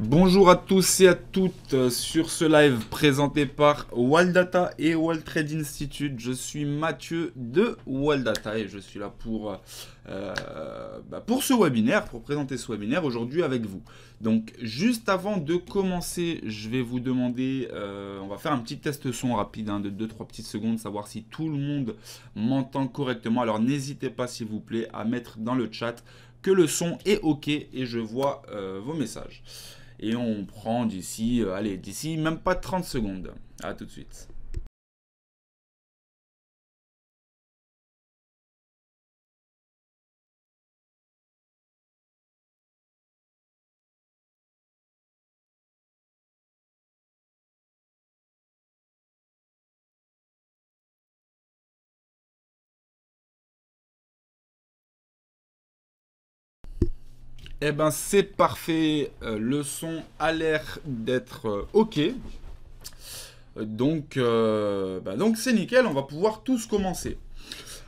Bonjour à tous et à toutes euh, sur ce live présenté par Waldata et Wall Trade Institute. Je suis Mathieu de Data et je suis là pour, euh, euh, bah, pour ce webinaire, pour présenter ce webinaire aujourd'hui avec vous. Donc juste avant de commencer, je vais vous demander, on va faire un petit test son rapide hein, de 2-3 petites secondes, savoir si tout le monde m'entend correctement. Alors n'hésitez pas s'il vous plaît à mettre dans le chat que le son est OK et je vois vos messages. Et on prend d'ici, euh, allez, d'ici même pas 30 secondes. À tout de suite. Eh ben c'est parfait, euh, le son a l'air d'être euh, ok. Euh, donc bah, donc c'est nickel, on va pouvoir tous commencer.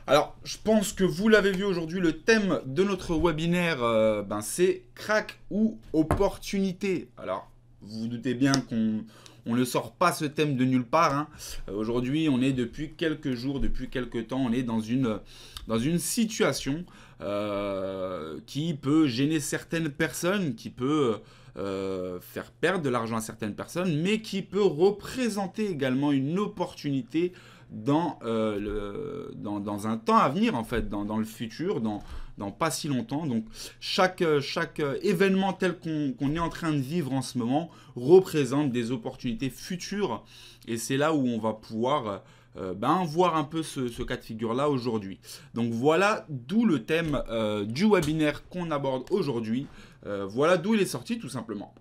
Alors, je pense que vous l'avez vu aujourd'hui, le thème de notre webinaire, ben, c'est crack ou opportunité. Alors, vous vous doutez bien qu'on ne sort pas ce thème de nulle part. Hein. Aujourd'hui, on est depuis quelques jours, depuis quelques temps, on est dans une, dans une situation euh, qui peut gêner certaines personnes, qui peut euh, faire perdre de l'argent à certaines personnes, mais qui peut représenter également une opportunité dans, euh, dans, un temps à venir, en fait, dans, le futur, dans, pas si longtemps. Donc chaque, chaque événement tel qu'on est en train de vivre en ce moment représente des opportunités futures. Et c'est là où on va pouvoir euh, ben, voir un peu ce, cas de figure-là aujourd'hui. Donc voilà d'où le thème euh, du webinaire qu'on aborde aujourd'hui. Euh, voilà d'où il est sorti tout simplement.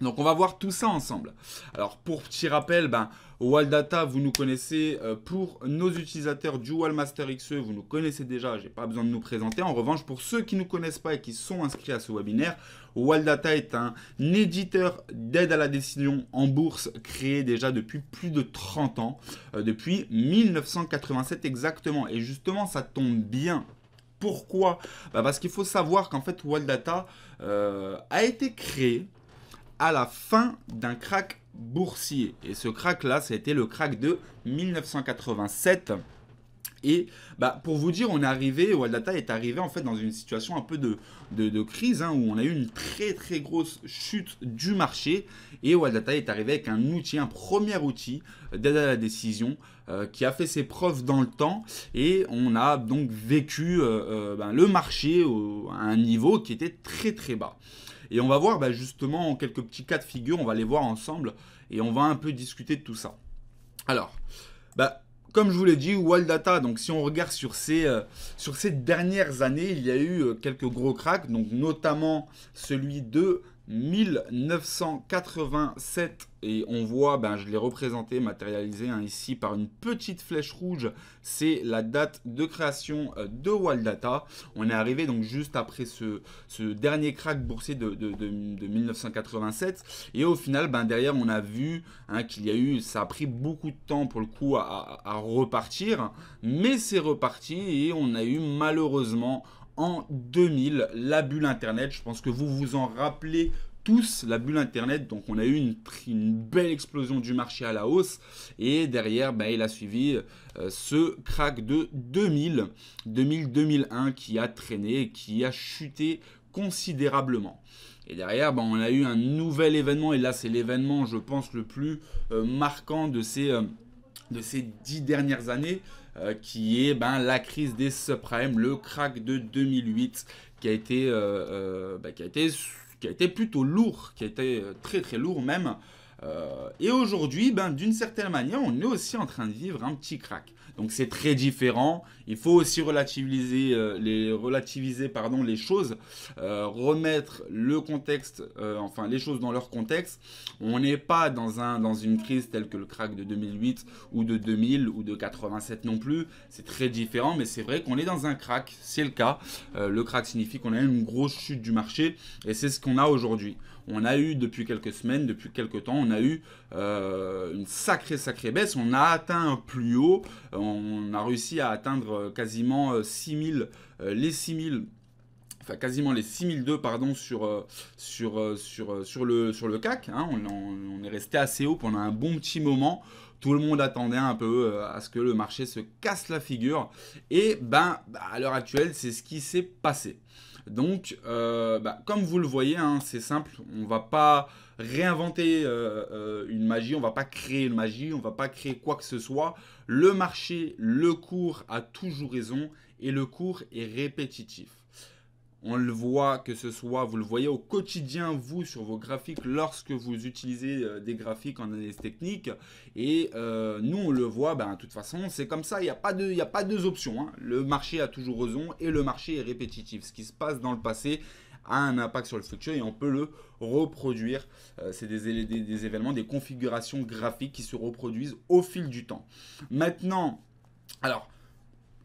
Donc on va voir tout ça ensemble. Alors pour petit rappel, ben, Waldata, vous nous connaissez. Euh, pour nos utilisateurs du Wallmaster XE, vous nous connaissez déjà, je n'ai pas besoin de nous présenter. En revanche, pour ceux qui ne nous connaissent pas et qui sont inscrits à ce webinaire, Waldata est un éditeur d'aide à la décision en bourse créé déjà depuis plus de 30 ans, euh, depuis 1987 exactement. Et justement, ça tombe bien pourquoi ben, Parce qu'il faut savoir qu'en fait, Waldata euh, a été créé à la fin d'un crack boursier. Et ce crack-là, c'était le crack de 1987. Et bah, pour vous dire, on est arrivé, Data est arrivé en fait dans une situation un peu de, de, crise, hein, où on a eu une très très grosse chute du marché. Et Data est arrivé avec un outil, un premier outil d'aide à la décision euh, qui a fait ses preuves dans le temps. Et on a donc vécu euh, euh, ben, le marché à un niveau qui était très très bas. Et on va voir bah, justement quelques petits cas de figure, on va les voir ensemble et on va un peu discuter de tout ça. Alors, bah, comme je vous l'ai dit, Data. donc si on regarde sur ces, euh, sur ces dernières années, il y a eu euh, quelques gros cracks, donc notamment celui de 1987 et on voit, ben, je l'ai représenté, matérialisé hein, ici par une petite flèche rouge, c'est la date de création euh, de Data. On est arrivé donc juste après ce, dernier crack boursier de, 1987 et au final, ben, derrière on a vu hein, qu'il y a eu, ça a pris beaucoup de temps pour le coup à repartir, mais c'est reparti et on a eu malheureusement en 2000, la bulle Internet. Je pense que vous vous en rappelez tous la bulle Internet. Donc on a eu une, belle explosion du marché à la hausse. Et derrière, bah, il a suivi euh, ce crack de 2000, 2000-2001 qui a traîné, qui a chuté considérablement. Et derrière, bah, on a eu un nouvel événement. Et là, c'est l'événement, je pense, le plus euh, marquant de euh, de ces dix dernières années, euh, qui est ben, la crise des subprimes, le crack de 2008, qui a été, euh, euh, ben, qui a été, qui a été plutôt lourd, qui a été très très lourd même. et aujourd'hui, ben, d'une certaine manière, on est aussi en train de vivre un petit crack. Donc c'est très différent. Il faut aussi relativiser, euh, les, relativiser pardon, les choses, euh, remettre le contexte, euh, enfin les choses dans leur contexte. On n'est pas dans, un, dans une crise telle que le crack de 2008 ou de 2000 ou de 87 non plus. C'est très différent, mais c'est vrai qu'on est dans un crack, c'est le cas. le crack signifie qu'on a une grosse chute du marché et c'est ce qu'on a aujourd'hui on a eu depuis quelques semaines, depuis quelques temps, on a eu euh, une sacrée, sacrée baisse. On a atteint un plus haut. On a réussi à atteindre euh, quasiment 6000, euh, les 6000 enfin quasiment les 6002 pardon sur sur sur sur le sur le CAC hein. on, on, est resté assez haut pendant un bon petit moment tout le monde attendait un peu à ce que le marché se casse la figure et ben à l'heure actuelle c'est ce qui s'est passé donc, euh, bah, comme vous le voyez, hein, c'est simple, on ne va pas réinventer euh, euh, une magie, on ne va pas créer une magie, on ne va pas créer quoi que ce soit. Le marché, le cours a toujours raison et le cours est répétitif. On le voit que ce soit, vous le voyez au quotidien, vous, sur vos graphiques, lorsque vous utilisez euh, des graphiques en analyse technique. Et euh, nous, on le voit, ben, de toute façon, c'est comme ça, il n'y a, pas a pas deux options. Hein. Le marché a toujours raison et le marché est répétitif. Ce qui se passe dans le passé a un impact sur le futur et on peut le reproduire. Euh, c'est des, des événements, des configurations graphiques qui se reproduisent au fil du temps. Maintenant, alors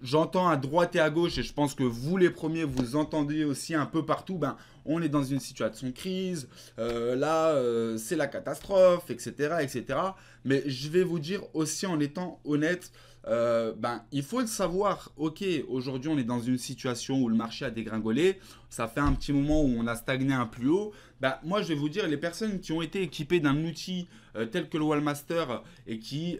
j'entends à droite et à gauche, et je pense que vous les premiers, vous entendez aussi un peu partout, ben, on est dans une situation de crise, euh, là, euh, c'est la catastrophe, etc., etc. Mais je vais vous dire aussi en étant honnête, euh, ben, il faut le savoir, ok, aujourd'hui on est dans une situation où le marché a dégringolé, ça fait un petit moment où on a stagné un plus haut, ben, moi je vais vous dire, les personnes qui ont été équipées d'un outil tel que le Wallmaster et qui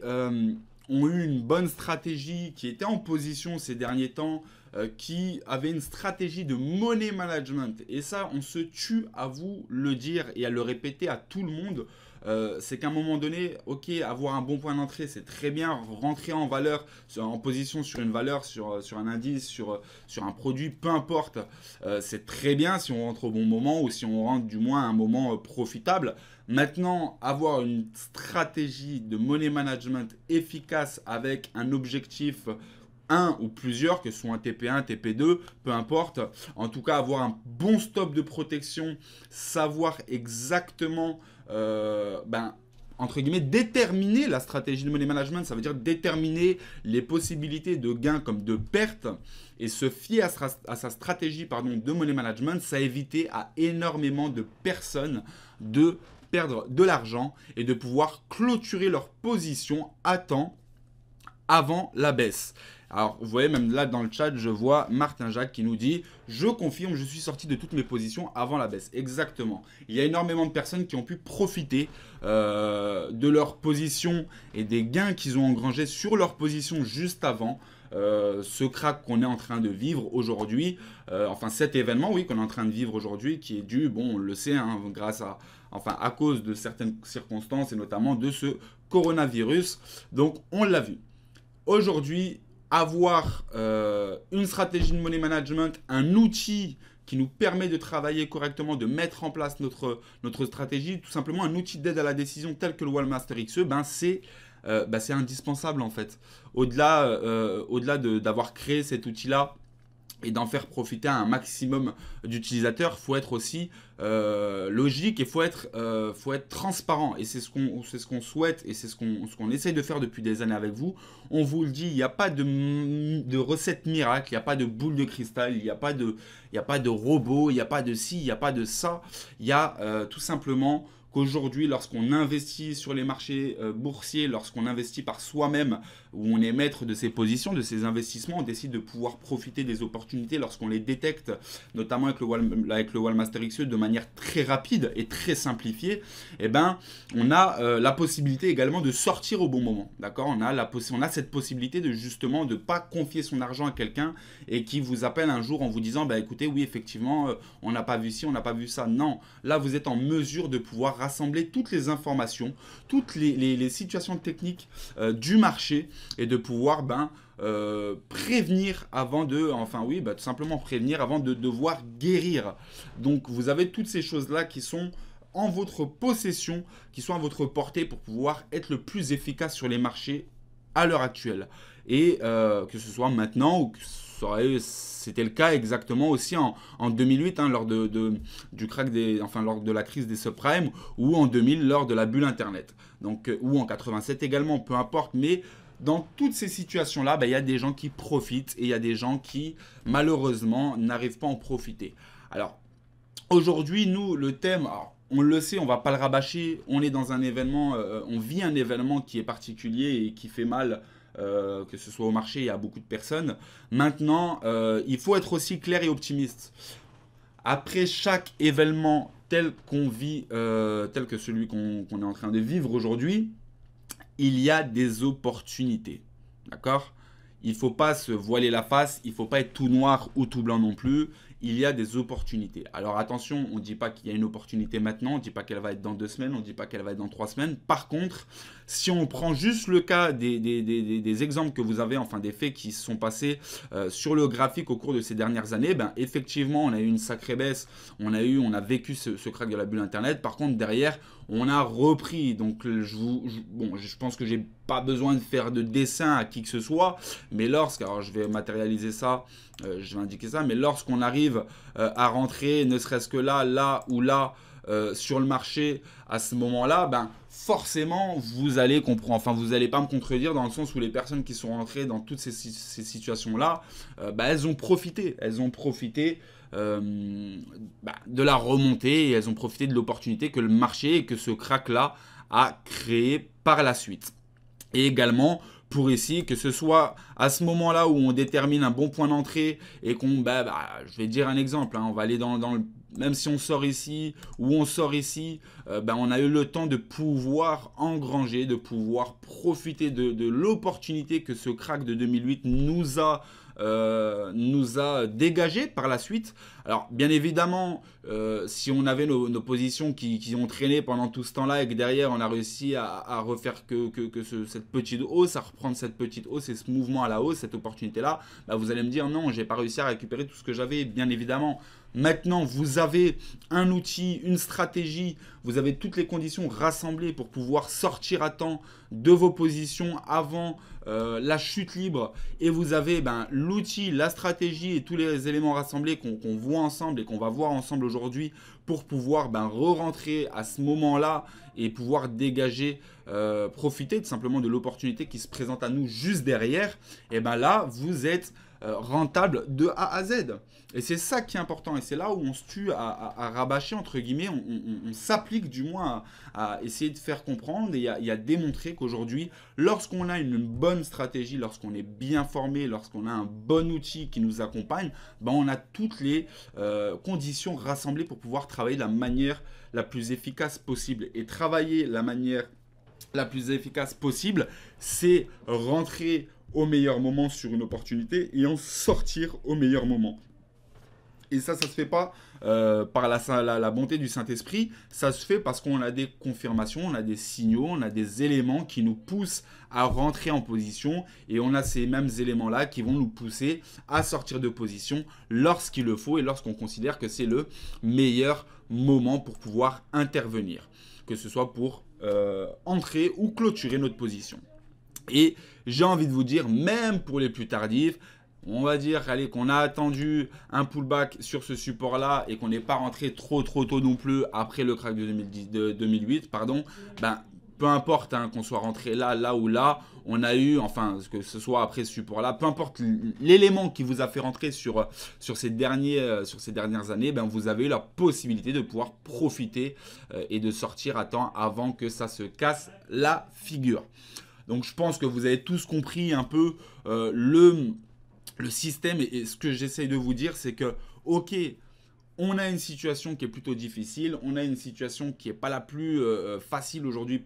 ont eu une bonne stratégie, qui était en position ces derniers temps, euh, qui avait une stratégie de money management. Et ça, on se tue à vous le dire et à le répéter à tout le monde. Euh, c'est qu'à un moment donné, ok, avoir un bon point d'entrée, c'est très bien, rentrer en valeur, en position sur une valeur, sur, un indice, sur, un produit, peu importe, euh, c'est très bien si on rentre au bon moment ou si on rentre du moins à un moment profitable. Maintenant, avoir une stratégie de money management efficace avec un objectif un ou plusieurs, que ce soit un TP1, TP2, peu importe. En tout cas, avoir un bon stop de protection, savoir exactement, euh, ben, entre guillemets, déterminer la stratégie de money management, ça veut dire déterminer les possibilités de gains comme de pertes et se fier à sa, stratégie pardon, de money management, ça a évité à énormément de personnes de perdre de l'argent et de pouvoir clôturer leur position à temps avant la baisse. Alors, vous voyez, même là dans le chat, je vois Martin Jacques qui nous dit Je confirme, je suis sorti de toutes mes positions avant la baisse. Exactement. Il y a énormément de personnes qui ont pu profiter euh, de leur position et des gains qu'ils ont engrangés sur leur position juste avant. Euh, ce crack qu'on est en train de vivre aujourd'hui, euh, enfin cet événement, oui, qu'on est en train de vivre aujourd'hui, qui est dû, bon, on le sait, hein, grâce à, enfin à cause de certaines circonstances et notamment de ce coronavirus. Donc on l'a vu. Aujourd'hui, avoir euh, une stratégie de money management, un outil qui nous permet de travailler correctement, de mettre en place notre, notre stratégie, tout simplement un outil d'aide à la décision tel que le Wallmaster XE, ben, euh, ben c'est indispensable en fait. Au-delà euh, au d'avoir de, créé cet outil-là, et d'en faire profiter un maximum d'utilisateurs, il faut être aussi euh, logique et faut être, euh, faut être transparent. Et c'est ce qu'on ce souhaite et c'est ce qu'on ce essaye de faire depuis des années avec vous. On vous le dit, il n'y a pas de, recette miracle, il n'y a pas de boule de cristal, il n'y a pas de a pas de robot, il n'y a pas de ci, il n'y a pas de ça. Il y a euh, tout simplement qu'aujourd'hui, lorsqu'on investit sur les marchés euh, boursiers, lorsqu'on investit par soi-même, où on est maître de ses positions, de ses investissements, on décide de pouvoir profiter des opportunités lorsqu'on les détecte, notamment avec le, Wall, avec le Wallmaster XE, de manière très rapide et très simplifiée, eh ben, on a euh, la possibilité également de sortir au bon moment. D'accord on, a on a cette possibilité de justement de ne pas confier son argent à quelqu'un et qui vous appelle un jour en vous disant, bah, écoutez, oui, effectivement, euh, on n'a pas vu ci, on n'a pas vu ça. Non, là, vous êtes en mesure de pouvoir rassembler toutes les informations, toutes les, situations techniques euh, du marché et de pouvoir ben, euh, prévenir avant de, enfin oui, bah, tout simplement prévenir avant de devoir guérir. Donc vous avez toutes ces choses-là qui sont en votre possession, qui sont à votre portée pour pouvoir être le plus efficace sur les marchés à l'heure actuelle. Et euh, que ce soit maintenant ou que ce c'était le cas exactement aussi en, 2008 hein, lors de, du crack des, enfin lors de la crise des subprimes ou en 2000 lors de la bulle internet. Donc euh, ou en 87 également, peu importe. Mais dans toutes ces situations-là, bah, il y a des gens qui profitent et il y a des gens qui malheureusement n'arrivent pas à en profiter. Alors aujourd'hui, nous le thème. on le sait, on va pas le rabâcher. On est dans un événement, euh, on vit un événement qui est particulier et qui fait mal euh, que ce soit au marché et à beaucoup de personnes. Maintenant, euh, il faut être aussi clair et optimiste. Après chaque événement tel qu'on vit, euh, tel que celui qu'on est en train de vivre aujourd'hui, il y a des opportunités. D'accord Il ne faut pas se voiler la face, il ne faut pas être tout noir ou tout blanc non plus il y a des opportunités. Alors attention, on ne dit pas qu'il y a une opportunité maintenant, on ne dit pas qu'elle va être dans deux semaines, on ne dit pas qu'elle va être dans trois semaines. Par contre, si on prend juste le cas des, exemples que vous avez, enfin des faits qui se sont passés euh, sur le graphique au cours de ces dernières années, ben, effectivement, on a eu une sacrée baisse, on a, eu, on a vécu ce, ce crack de la bulle Internet. Par contre, derrière, on a repris. Donc, je, vous, que je pense que j'ai pas besoin de faire de dessin à qui que ce soit, mais lorsque, je vais matérialiser ça, euh, je vais indiquer ça, mais lorsqu'on arrive euh, à rentrer, ne serait-ce que là, là ou là, euh, sur le marché à ce moment-là, ben forcément vous allez comprendre. Enfin, vous n'allez pas me contredire dans le sens où les personnes qui sont rentrées dans toutes ces, situations-là, ben, elles ont profité. Elles ont profité euh, bah, de la remontée et elles ont profité de l'opportunité que le marché et que ce crack-là a créé par la suite. Et également, pour ici, que ce soit à ce moment-là où on détermine un bon point d'entrée et qu'on, bah, bah je vais dire un exemple, hein, on va aller dans, le même si on sort ici ou on sort ici, euh, ben on a eu le temps de pouvoir engranger, de pouvoir profiter de, l'opportunité que ce crack de 2008 nous a euh, nous a dégagé par la suite. Alors bien évidemment, euh, si on avait nos, positions qui, ont traîné pendant tout ce temps-là et que derrière on a réussi à, refaire que, cette petite hausse, à reprendre cette petite hausse et ce mouvement à la hausse, cette opportunité-là, ben, vous allez me dire non, j'ai pas réussi à récupérer tout ce que j'avais, bien évidemment. Maintenant, vous avez un outil, une stratégie, vous avez toutes les conditions rassemblées pour pouvoir sortir à temps de vos positions avant euh, la chute libre. Et vous avez ben, l'outil, la stratégie et tous les éléments rassemblés qu'on voit ensemble et qu'on va voir ensemble aujourd'hui pour pouvoir ben, re-rentrer à ce moment-là et pouvoir dégager, euh, profiter tout simplement de l'opportunité qui se présente à nous juste derrière. Et ben là, vous êtes euh, rentable de A à Z. Et c'est ça qui est important. Et c'est là où on se tue à, rabâcher, entre guillemets, on, s'applique du moins à, essayer de faire comprendre et à, démontrer qu'aujourd'hui, lorsqu'on a une bonne stratégie, lorsqu'on est bien formé, lorsqu'on a un bon outil qui nous accompagne, ben on a toutes les euh, conditions rassemblées pour pouvoir travailler la manière la plus efficace possible. Et travailler la manière la plus efficace possible, c'est rentrer au meilleur moment sur une opportunité et en sortir au meilleur moment. Et ça, ça se fait pas euh, par la, bonté du Saint-Esprit, ça se fait parce qu'on a des confirmations, on a des signaux, on a des éléments qui nous poussent à rentrer en position et on a ces mêmes éléments-là qui vont nous pousser à sortir de position lorsqu'il le faut et lorsqu'on considère que c'est le meilleur moment pour pouvoir intervenir, que ce soit pour euh, entrer ou clôturer notre position. Et j'ai envie de vous dire, même pour les plus tardifs, on va dire allez, qu'on a attendu un pullback sur ce support-là et qu'on n'est pas rentré trop trop tôt non plus après le crack de, 2008, pardon, ben, peu importe hein, qu'on soit rentré là, là ou là, on a eu, enfin, que ce soit après ce support-là, peu importe l'élément qui vous a fait rentrer sur, sur, ces, derniers, euh, sur ces dernières années, ben, vous avez eu la possibilité de pouvoir profiter euh, et de sortir à temps avant que ça se casse la figure. Donc je pense que vous avez tous compris un peu euh, le, le système et, ce que j'essaye de vous dire, c'est que, ok, on a une situation qui est plutôt difficile, on a une situation qui n'est pas la plus euh, euh, facile aujourd'hui,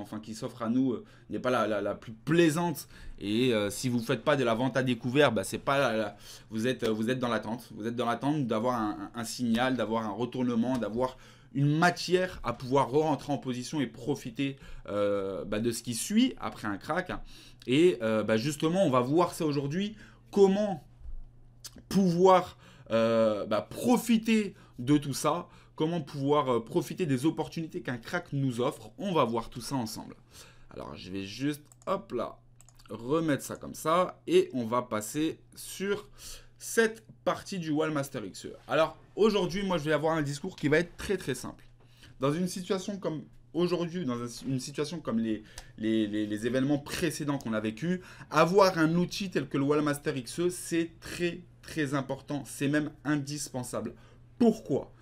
enfin qui s'offre à nous, n'est pas la, la, plus plaisante. Et si vous ne faites pas de la vente à découvert, bah, c'est pas vous êtes vous êtes dans l'attente, vous êtes dans l'attente d'avoir un, signal, d'avoir un retournement, d'avoir une matière à pouvoir re rentrer en position et profiter euh, bah, de ce qui suit après un crack. Et euh, bah, justement, on va voir ça aujourd'hui, comment pouvoir euh, bah, profiter de tout ça, comment pouvoir profiter des opportunités qu'un crack nous offre. On va voir tout ça ensemble. Alors, je vais juste, hop là, remettre ça comme ça et on va passer sur cette partie du Wallmaster XE. Alors, Aujourd'hui, moi, je vais avoir un discours qui va être très très simple. Dans une situation comme aujourd'hui, dans une situation comme les, les, événements précédents qu'on a vécu, avoir un outil tel que le Wallmaster XE, c'est très très important, c'est même indispensable. Pourquoi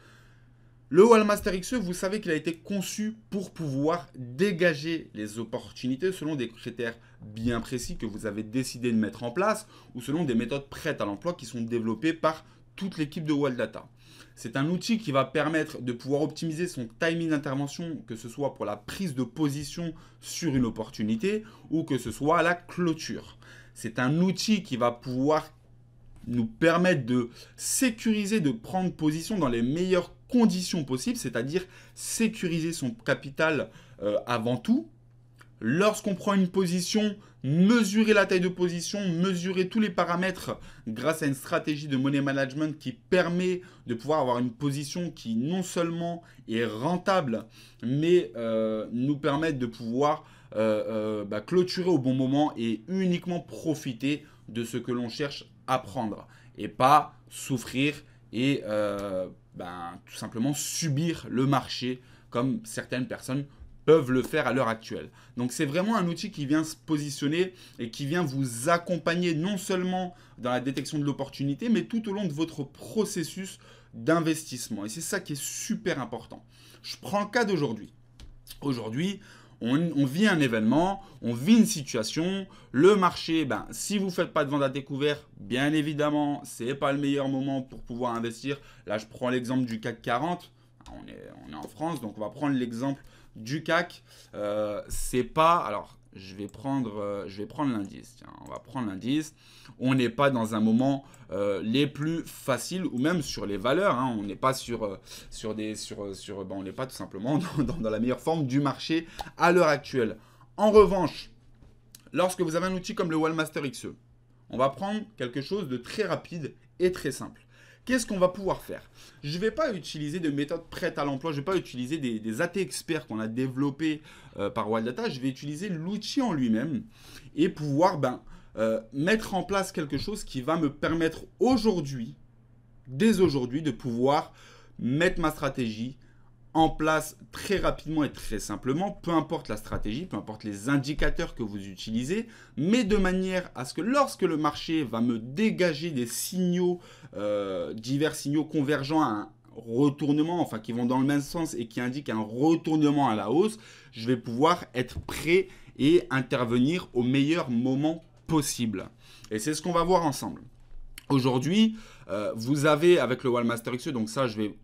le Wallmaster XE, vous savez qu'il a été conçu pour pouvoir dégager les opportunités selon des critères bien précis que vous avez décidé de mettre en place ou selon des méthodes prêtes à l'emploi qui sont développées par toute l'équipe de Data. C'est un outil qui va permettre de pouvoir optimiser son timing d'intervention, que ce soit pour la prise de position sur une opportunité ou que ce soit à la clôture. C'est un outil qui va pouvoir nous permettre de sécuriser, de prendre position dans les meilleures conditions possibles, c'est-à-dire sécuriser son capital euh, avant tout, lorsqu'on prend une position, mesurer la taille de position, mesurer tous les paramètres grâce à une stratégie de money management qui permet de pouvoir avoir une position qui non seulement est rentable, mais euh, nous permet de pouvoir euh, euh, bah, clôturer au bon moment et uniquement profiter de ce que l'on cherche à prendre et pas souffrir et ben, tout simplement subir le marché comme certaines personnes peuvent le faire à l'heure actuelle. Donc c'est vraiment un outil qui vient se positionner et qui vient vous accompagner non seulement dans la détection de l'opportunité, mais tout au long de votre processus d'investissement. Et c'est ça qui est super important. Je prends le cas d'aujourd'hui. Aujourd'hui, on, vit un événement, on vit une situation, le marché, ben, si vous ne faites pas de vente à découvert, bien évidemment, ce n'est pas le meilleur moment pour pouvoir investir. Là, je prends l'exemple du CAC 40 on est, en France, donc on va prendre l'exemple du CAC. Euh, c'est pas. Alors, je vais prendre, euh, je prendre l'indice. on va prendre l'indice. On n'est pas dans un moment euh, les plus faciles ou même sur les valeurs. Hein. on n'est pas sur, sur des, sur, sur, ben, on n'est pas tout simplement dans, dans, la meilleure forme du marché à l'heure actuelle. En revanche, lorsque vous avez un outil comme le Wallmaster XE, on va prendre quelque chose de très rapide et très simple. Qu'est-ce qu'on va pouvoir faire Je ne vais pas utiliser de méthodes prêtes à l'emploi, je ne vais pas utiliser des, AT experts qu'on a développés euh, par Wild Data, je vais utiliser l'outil en lui-même et pouvoir ben, euh, mettre en place quelque chose qui va me permettre aujourd'hui, dès aujourd'hui, de pouvoir mettre ma stratégie, en place très rapidement et très simplement, peu importe la stratégie, peu importe les indicateurs que vous utilisez, mais de manière à ce que lorsque le marché va me dégager des signaux, euh, divers signaux convergents à un retournement, enfin qui vont dans le même sens et qui indiquent un retournement à la hausse, je vais pouvoir être prêt et intervenir au meilleur moment possible. Et c'est ce qu'on va voir ensemble. Aujourd'hui, euh, vous avez avec le Wallmaster XE, donc ça je vais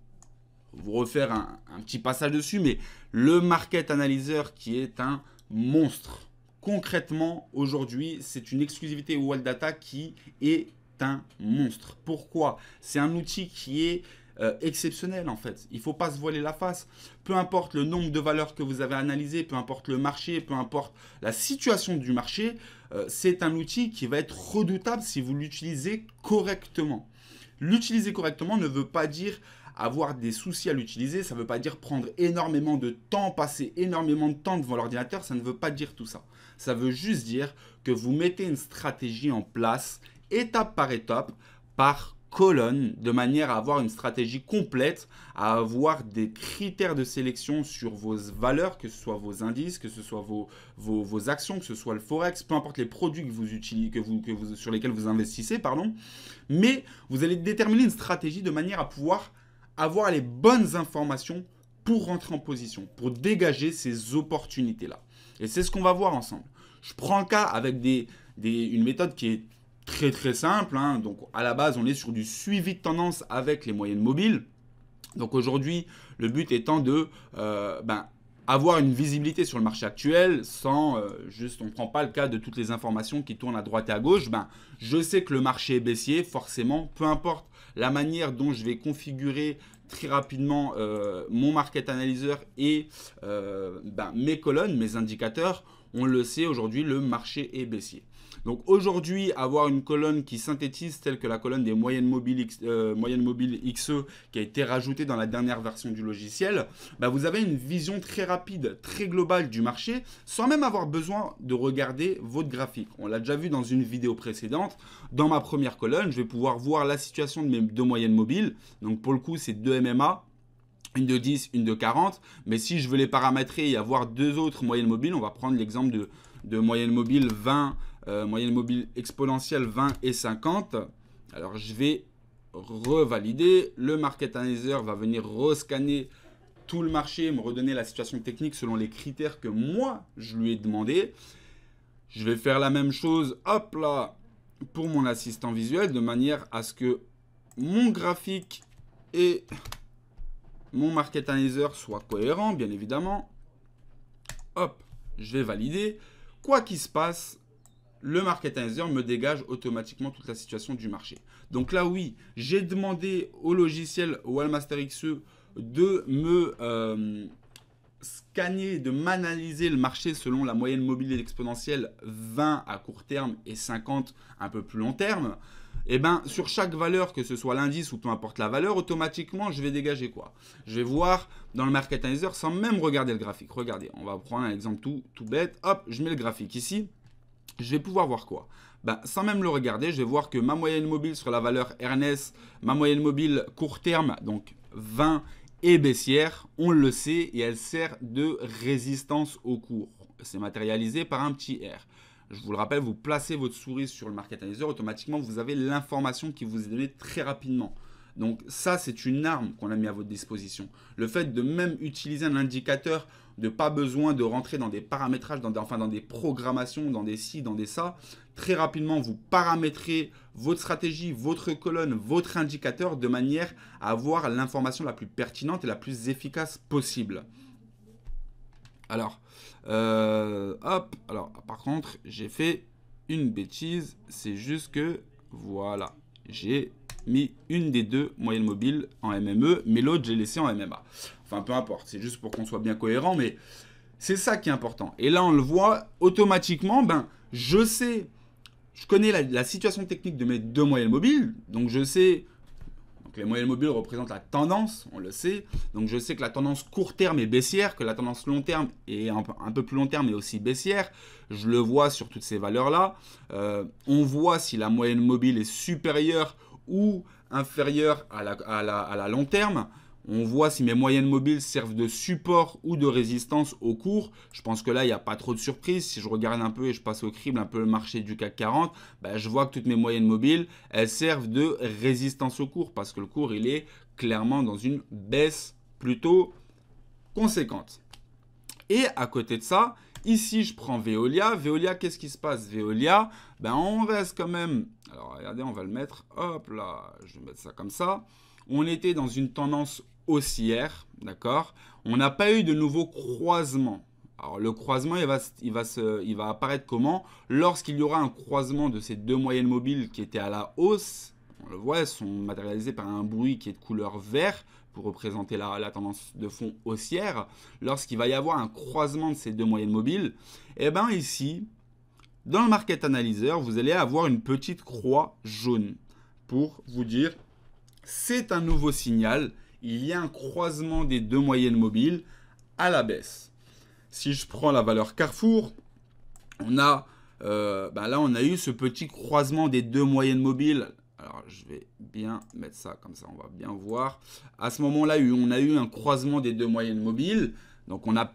vous refaire un, petit passage dessus, mais le Market Analyzer qui est un monstre. Concrètement, aujourd'hui, c'est une exclusivité Wall Data qui est un monstre. Pourquoi C'est un outil qui est euh, exceptionnel en fait. Il ne faut pas se voiler la face. Peu importe le nombre de valeurs que vous avez analysées, peu importe le marché, peu importe la situation du marché, euh, c'est un outil qui va être redoutable si vous l'utilisez correctement. L'utiliser correctement ne veut pas dire avoir des soucis à l'utiliser, ça ne veut pas dire prendre énormément de temps, passer énormément de temps devant l'ordinateur, ça ne veut pas dire tout ça. Ça veut juste dire que vous mettez une stratégie en place, étape par étape, par colonne, de manière à avoir une stratégie complète, à avoir des critères de sélection sur vos valeurs, que ce soit vos indices, que ce soit vos, vos, vos actions, que ce soit le forex, peu importe les produits que vous utilisez, que vous, que vous, sur lesquels vous investissez, pardon. Mais vous allez déterminer une stratégie de manière à pouvoir avoir les bonnes informations pour rentrer en position, pour dégager ces opportunités-là. Et c'est ce qu'on va voir ensemble. Je prends le cas avec des, des, une méthode qui est très très simple. Hein. Donc à la base, on est sur du suivi de tendance avec les moyennes mobiles. Donc aujourd'hui, le but étant de euh, ben, avoir une visibilité sur le marché actuel sans euh, juste, on ne prend pas le cas de toutes les informations qui tournent à droite et à gauche. Ben, je sais que le marché est baissier, forcément, peu importe la manière dont je vais configurer très rapidement euh, mon market analyzer et euh, ben, mes colonnes, mes indicateurs, on le sait aujourd'hui, le marché est baissier. Donc aujourd'hui, avoir une colonne qui synthétise telle que la colonne des moyennes mobiles, euh, XE e qui a été rajoutée dans la dernière version du logiciel, bah, vous avez une vision très rapide, très globale du marché sans même avoir besoin de regarder votre graphique. On l'a déjà vu dans une vidéo précédente. Dans ma première colonne, je vais pouvoir voir la situation de mes deux moyennes mobiles. Donc pour le coup, c'est deux MMA une de 10, une de 40. Mais si je veux les paramétrer et avoir deux autres moyennes mobiles, on va prendre l'exemple de, de moyenne mobile 20, euh, moyenne mobile exponentielle 20 et 50. Alors je vais revalider. Le market analyzer va venir rescanner tout le marché, me redonner la situation technique selon les critères que moi je lui ai demandé. Je vais faire la même chose, hop là, pour mon assistant visuel, de manière à ce que mon graphique et mon market analyzer soient cohérents, bien évidemment. Hop, je vais valider. Quoi qu'il se passe, le market me dégage automatiquement toute la situation du marché. Donc là, oui, j'ai demandé au logiciel Wallmaster XE de me euh, scanner, de m'analyser le marché selon la moyenne mobile et exponentielle 20 à court terme et 50 un peu plus long terme. Et eh bien, sur chaque valeur, que ce soit l'indice ou peu importe la valeur, automatiquement, je vais dégager quoi Je vais voir dans le market sans même regarder le graphique. Regardez, on va prendre un exemple tout, tout bête. Hop, je mets le graphique ici je vais pouvoir voir quoi bah, Sans même le regarder, je vais voir que ma moyenne mobile sur la valeur RNS, ma moyenne mobile court terme, donc 20 et baissière, on le sait, et elle sert de résistance au cours. C'est matérialisé par un petit R. Je vous le rappelle, vous placez votre souris sur le market analyzer, automatiquement vous avez l'information qui vous est donnée très rapidement. Donc ça, c'est une arme qu'on a mis à votre disposition. Le fait de même utiliser un indicateur, de pas besoin de rentrer dans des paramétrages, dans enfin dans des programmations, dans des ci, dans des ça, très rapidement, vous paramétrez votre stratégie, votre colonne, votre indicateur de manière à avoir l'information la plus pertinente et la plus efficace possible. Alors, euh, hop, alors par contre, j'ai fait une bêtise, c'est juste que, voilà, j'ai mis une des deux moyennes mobiles en MME, mais l'autre, j'ai laissé en MMA. Enfin, peu importe, c'est juste pour qu'on soit bien cohérent, mais c'est ça qui est important. Et là, on le voit automatiquement, ben, je sais, je connais la, la situation technique de mes deux moyennes mobiles, donc je sais les moyennes mobiles représentent la tendance, on le sait. Donc je sais que la tendance court terme est baissière, que la tendance long terme est un peu, plus long terme est aussi baissière. Je le vois sur toutes ces valeurs-là. Euh, on voit si la moyenne mobile est supérieure ou inférieure à à la long terme. On voit si mes moyennes mobiles servent de support ou de résistance au cours. Je pense que là, il n'y a pas trop de surprise. Si je regarde un peu et je passe au crible un peu le marché du CAC 40, bah, je vois que toutes mes moyennes mobiles, elles servent de résistance au cours parce que le cours, il est clairement dans une baisse plutôt conséquente. Et à côté de ça, Ici, je prends Veolia. Veolia, qu'est-ce qui se passe Veolia, ben, on reste quand même... Alors, regardez, on va le mettre. Hop là, je vais mettre ça comme ça. On était dans une tendance haussière, d'accord On n'a pas eu de nouveau croisement. Alors le croisement, il va, il va, se, il va apparaître comment Lorsqu'il y aura un croisement de ces deux moyennes mobiles qui étaient à la hausse, on le voit, elles sont matérialisées par un bruit qui est de couleur vert pour représenter la, la tendance de fond haussière. Lorsqu'il va y avoir un croisement de ces deux moyennes mobiles, eh bien ici, dans le market analyzer, vous allez avoir une petite croix jaune pour vous dire c'est un nouveau signal il y a un croisement des deux moyennes mobiles à la baisse. Si je prends la valeur Carrefour, on a, euh, bah là, on a eu ce petit croisement des deux moyennes mobiles. Alors, je vais bien mettre ça comme ça, on va bien voir. À ce moment-là, on a eu un croisement des deux moyennes mobiles, donc on a,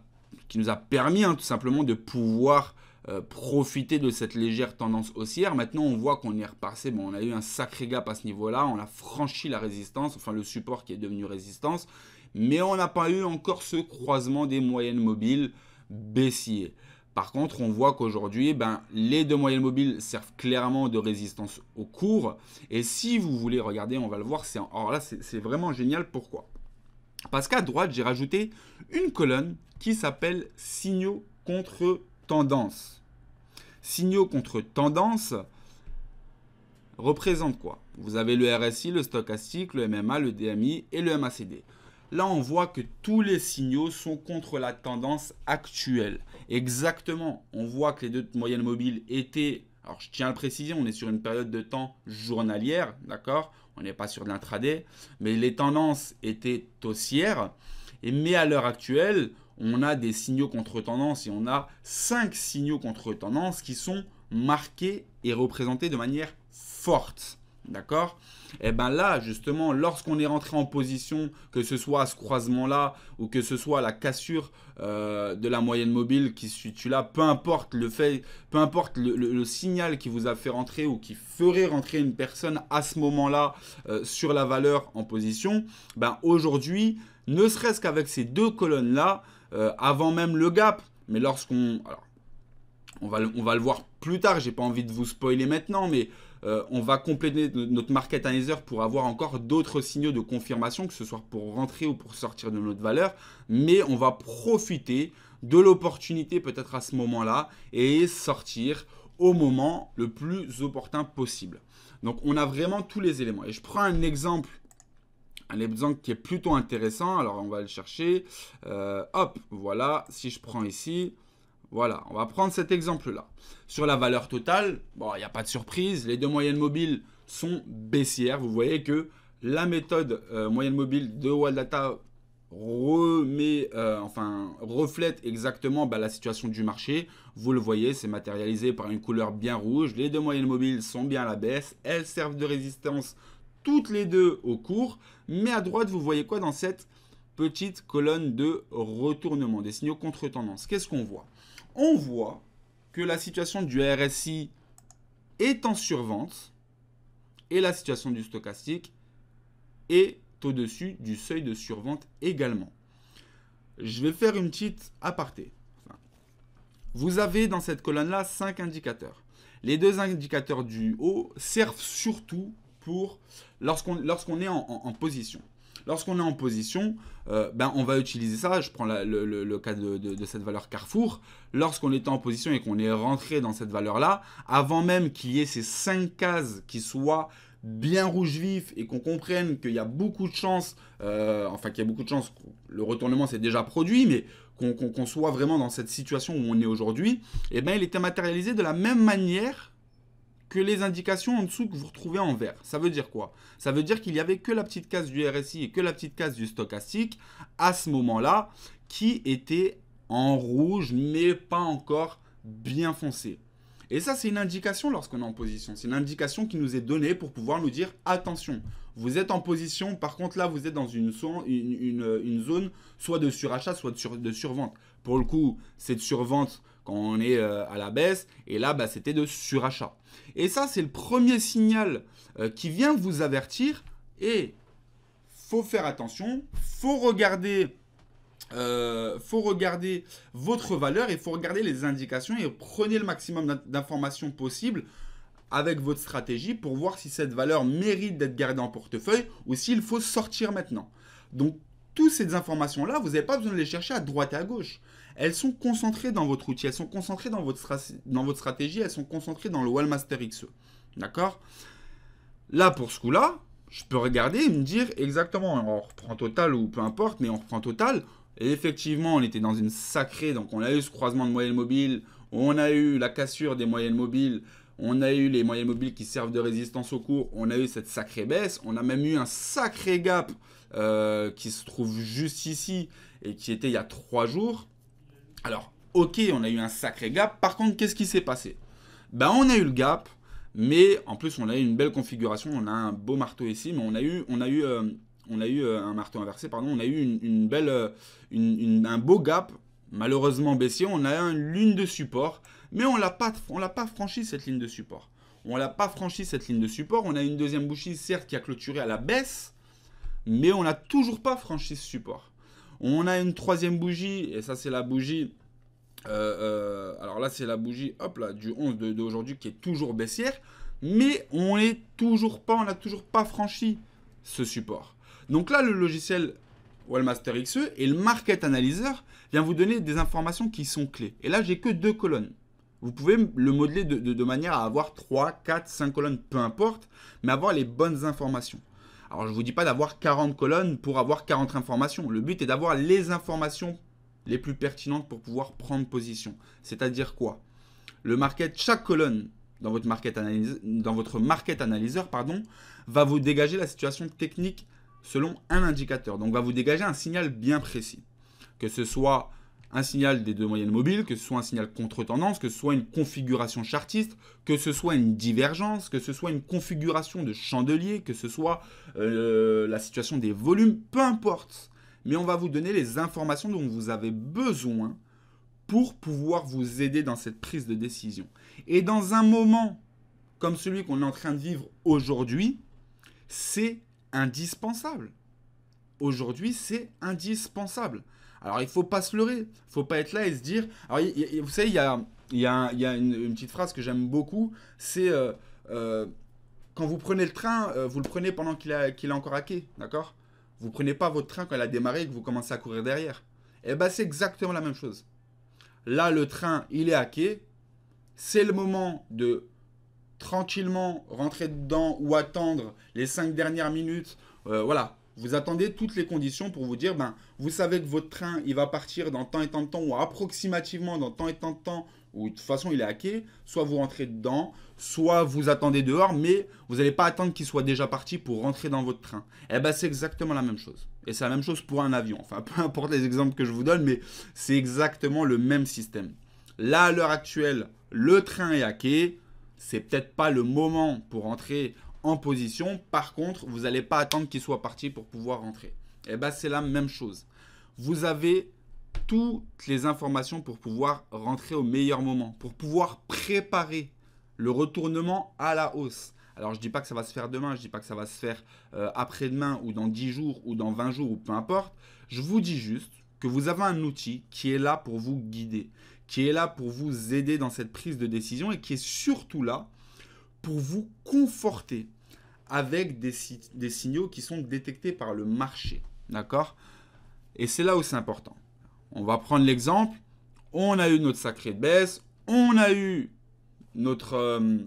qui nous a permis hein, tout simplement de pouvoir euh, profiter de cette légère tendance haussière. Maintenant, on voit qu'on est repassé. Bon, on a eu un sacré gap à ce niveau-là. On a franchi la résistance, enfin le support qui est devenu résistance. Mais on n'a pas eu encore ce croisement des moyennes mobiles baissier. Par contre, on voit qu'aujourd'hui, ben, les deux moyennes mobiles servent clairement de résistance au cours. Et si vous voulez regarder, on va le voir. C'est, Alors là, c'est vraiment génial. Pourquoi Parce qu'à droite, j'ai rajouté une colonne qui s'appelle signaux contre tendance. Signaux contre tendance représentent quoi Vous avez le RSI, le stochastique, le MMA, le DMI et le MACD. Là, on voit que tous les signaux sont contre la tendance actuelle. Exactement, on voit que les deux moyennes mobiles étaient... Alors, je tiens à le préciser, on est sur une période de temps journalière, d'accord On n'est pas sur de l'intraday, mais les tendances étaient haussières. Et mais à l'heure actuelle, on a des signaux contre-tendance et on a cinq signaux contre-tendance qui sont marqués et représentés de manière forte. D'accord Et eh bien là, justement, lorsqu'on est rentré en position, que ce soit à ce croisement-là ou que ce soit la cassure euh, de la moyenne mobile qui se situe là, peu importe le peu importe le, signal qui vous a fait rentrer ou qui ferait rentrer une personne à ce moment-là euh, sur la valeur en position, ben aujourd'hui, ne serait-ce qu'avec ces deux colonnes-là, euh, avant même le gap. Mais lorsqu'on... On va, on va le voir plus tard, j'ai pas envie de vous spoiler maintenant, mais euh, on va compléter notre market analyzer pour avoir encore d'autres signaux de confirmation, que ce soit pour rentrer ou pour sortir de notre valeur, mais on va profiter de l'opportunité peut-être à ce moment-là et sortir au moment le plus opportun possible. Donc on a vraiment tous les éléments. Et je prends un exemple un exemple qui est plutôt intéressant. Alors, on va le chercher. Euh, hop, voilà. Si je prends ici, voilà. On va prendre cet exemple-là. Sur la valeur totale, bon, il n'y a pas de surprise. Les deux moyennes mobiles sont baissières. Vous voyez que la méthode euh, moyenne mobile de Waldata remet, euh, enfin, reflète exactement bah, la situation du marché. Vous le voyez, c'est matérialisé par une couleur bien rouge. Les deux moyennes mobiles sont bien à la baisse. Elles servent de résistance toutes les deux au cours. Mais à droite, vous voyez quoi dans cette petite colonne de retournement des signaux contre-tendance Qu'est-ce qu'on voit On voit que la situation du RSI est en survente et la situation du stochastique est au-dessus du seuil de survente également. Je vais faire une petite aparté. Vous avez dans cette colonne-là cinq indicateurs. Les deux indicateurs du haut servent surtout pour lorsqu'on lorsqu'on est en, position. Lorsqu'on est en position, euh, ben on va utiliser ça. Je prends le, cas de, cette valeur Carrefour. Lorsqu'on est en position et qu'on est rentré dans cette valeur-là, avant même qu'il y ait ces cinq cases qui soient bien rouge vif et qu'on comprenne qu'il y a beaucoup de chances, euh, enfin qu'il y a beaucoup de chances, le retournement s'est déjà produit, mais qu'on soit vraiment dans cette situation où on est aujourd'hui, eh ben il était matérialisé de la même manière que les indications en dessous que vous retrouvez en vert. Ça veut dire quoi Ça veut dire qu'il n'y avait que la petite case du RSI et que la petite case du stochastique à ce moment-là qui était en rouge mais pas encore bien foncé. Et ça, c'est une indication lorsqu'on est en position. C'est une indication qui nous est donnée pour pouvoir nous dire attention, vous êtes en position, par contre là, vous êtes dans une, zone, soit de surachat, soit de, de survente. Pour le coup, cette survente, on est euh, à la baisse. Et là, bah, c'était de surachat. Et ça, c'est le premier signal euh, qui vient vous avertir. Et faut faire attention, faut regarder euh, faut regarder votre valeur et faut regarder les indications et prenez le maximum d'informations possibles avec votre stratégie pour voir si cette valeur mérite d'être gardée en portefeuille ou s'il faut sortir maintenant. Donc toutes ces informations-là, vous n'avez pas besoin de les chercher à droite et à gauche. Elles sont concentrées dans votre outil, elles sont concentrées dans votre, stratégie, elles sont concentrées dans le Wallmaster XE. D'accord Là, pour ce coup-là, je peux regarder et me dire exactement, on reprend total ou peu importe, mais on reprend total. Et effectivement, on était dans une sacrée, donc on a eu ce croisement de moyennes mobiles, on a eu la cassure des moyennes mobiles, on a eu les moyennes mobiles qui servent de résistance au cours, on a eu cette sacrée baisse, on a même eu un sacré gap euh, qui se trouve juste ici et qui était il y a trois jours. Alors, ok, on a eu un sacré gap. Par contre, qu'est-ce qui s'est passé Ben, on a eu le gap, mais en plus, on a eu une belle configuration. On a un beau marteau ici, mais on a eu, on a eu, euh, on a eu euh, un marteau inversé, pardon. On a eu une, belle, un beau gap. Malheureusement baissier, on a une ligne de support, mais on l'a pas, on l'a pas franchi cette ligne de support. On l'a pas franchi cette ligne de support. On a une deuxième bouchie, certes, qui a clôturé à la baisse, mais on n'a toujours pas franchi ce support. On a une troisième bougie, et ça c'est la bougie euh, euh, alors là, c'est la bougie, hop là, du 11 d'aujourd'hui de, qui est toujours baissière, mais on est toujours pas, on n'a toujours pas franchi ce support. Donc là, le logiciel Wellmaster XE et le Market Analyzer vient vous donner des informations qui sont clés. Et là, j'ai que deux colonnes. Vous pouvez le modeler de, de, manière à avoir 3, 4, 5 colonnes, peu importe, mais avoir les bonnes informations. Alors je ne vous dis pas d'avoir 40 colonnes pour avoir 40 informations. Le but est d'avoir les informations les plus pertinentes pour pouvoir prendre position. C'est-à-dire quoi Le market, chaque colonne dans votre market, analyse, dans votre market analyzer pardon, va vous dégager la situation technique selon un indicateur. Donc va vous dégager un signal bien précis. Que ce soit un signal des deux moyennes mobiles, que ce soit un signal contre-tendance, que ce soit une configuration chartiste, que ce soit une divergence, que ce soit une configuration de chandelier, que ce soit euh, la situation des volumes, peu importe. Mais on va vous donner les informations dont vous avez besoin pour pouvoir vous aider dans cette prise de décision. Et dans un moment comme celui qu'on est en train de vivre aujourd'hui, c'est indispensable. Aujourd'hui, c'est indispensable. Alors il faut pas se leurrer, faut pas être là et se dire. vous savez, il y a, une, petite phrase que j'aime beaucoup, c'est euh, euh, quand vous prenez le train, euh, vous le prenez pendant qu'il est encore à quai, d'accord Vous prenez pas votre train quand il a démarré et que vous commencez à courir derrière. Eh ben c'est exactement la même chose. Là, le train, il est à quai. C'est le moment de tranquillement rentrer dedans ou attendre les cinq dernières minutes. voilà, vous attendez toutes les conditions pour vous dire, ben, vous savez que votre train, il va partir dans tant et tant de temps, ou approximativement dans tant et tant de temps, ou de toute façon, il est hacké. Soit vous rentrez dedans, soit vous attendez dehors, mais vous n'allez pas attendre qu'il soit déjà parti pour rentrer dans votre train. Eh ben, c'est exactement la même chose. Et c'est la même chose pour un avion. Enfin, peu importe les exemples que je vous donne, mais c'est exactement le même système. Là, à l'heure actuelle, le train est hacké. C'est peut-être pas le moment pour rentrer en position. Par contre, vous n'allez pas attendre qu'il soit parti pour pouvoir rentrer. Et eh bien, c'est la même chose. Vous avez toutes les informations pour pouvoir rentrer au meilleur moment, pour pouvoir préparer le retournement à la hausse. Alors, je ne dis pas que ça va se faire demain, je ne dis pas que ça va se faire euh, après-demain ou dans 10 jours ou dans 20 jours ou peu importe. Je vous dis juste que vous avez un outil qui est là pour vous guider, qui est là pour vous aider dans cette prise de décision et qui est surtout là pour vous conforter avec des, signaux qui sont détectés par le marché. D'accord Et c'est là où c'est important. On va prendre l'exemple. On a eu notre sacrée baisse. On a eu euh,